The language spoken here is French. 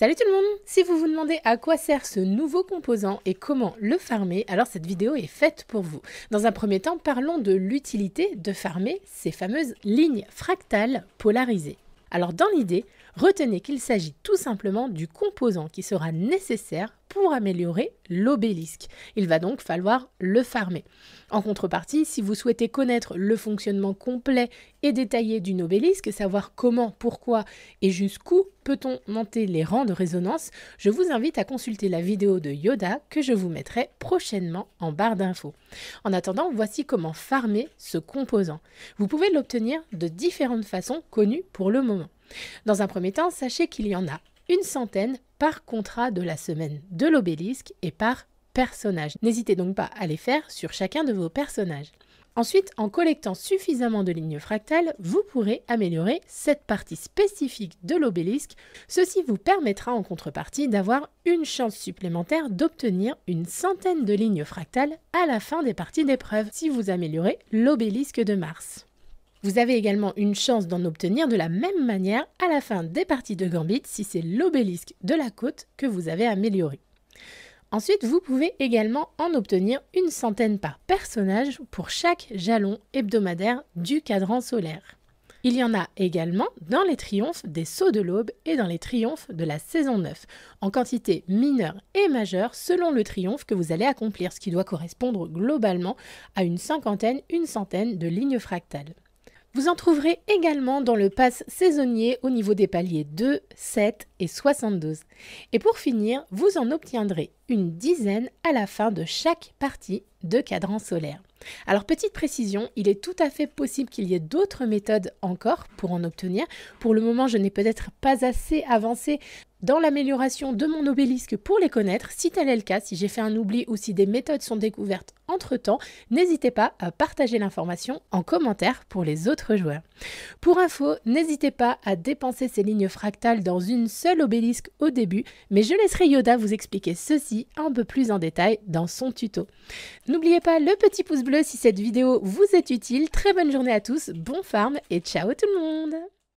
Salut tout le monde Si vous vous demandez à quoi sert ce nouveau composant et comment le farmer, alors cette vidéo est faite pour vous. Dans un premier temps, parlons de l'utilité de farmer ces fameuses lignes fractales polarisées. Alors dans l'idée, Retenez qu'il s'agit tout simplement du composant qui sera nécessaire pour améliorer l'obélisque. Il va donc falloir le farmer. En contrepartie, si vous souhaitez connaître le fonctionnement complet et détaillé d'une obélisque, savoir comment, pourquoi et jusqu'où peut-on monter les rangs de résonance, je vous invite à consulter la vidéo de Yoda que je vous mettrai prochainement en barre d'infos. En attendant, voici comment farmer ce composant. Vous pouvez l'obtenir de différentes façons connues pour le moment. Dans un premier temps, sachez qu'il y en a une centaine par contrat de la semaine de l'obélisque et par personnage. N'hésitez donc pas à les faire sur chacun de vos personnages. Ensuite, en collectant suffisamment de lignes fractales, vous pourrez améliorer cette partie spécifique de l'obélisque. Ceci vous permettra en contrepartie d'avoir une chance supplémentaire d'obtenir une centaine de lignes fractales à la fin des parties d'épreuve si vous améliorez l'obélisque de Mars. Vous avez également une chance d'en obtenir de la même manière à la fin des parties de Gambit si c'est l'obélisque de la côte que vous avez amélioré. Ensuite, vous pouvez également en obtenir une centaine par personnage pour chaque jalon hebdomadaire du cadran solaire. Il y en a également dans les triomphes des sauts de l'aube et dans les triomphes de la saison 9, en quantité mineure et majeure selon le triomphe que vous allez accomplir, ce qui doit correspondre globalement à une cinquantaine, une centaine de lignes fractales. Vous en trouverez également dans le pass saisonnier au niveau des paliers 2, 7 et 72. Et pour finir, vous en obtiendrez une dizaine à la fin de chaque partie de cadran solaire. Alors petite précision, il est tout à fait possible qu'il y ait d'autres méthodes encore pour en obtenir. Pour le moment, je n'ai peut-être pas assez avancé dans l'amélioration de mon obélisque pour les connaître. Si tel est le cas, si j'ai fait un oubli ou si des méthodes sont découvertes entre-temps, n'hésitez pas à partager l'information en commentaire pour les autres joueurs. Pour info, n'hésitez pas à dépenser ces lignes fractales dans une seule obélisque au début, mais je laisserai Yoda vous expliquer ceci un peu plus en détail dans son tuto. N'oubliez pas le petit pouce bleu si cette vidéo vous est utile. Très bonne journée à tous, bon farm et ciao tout le monde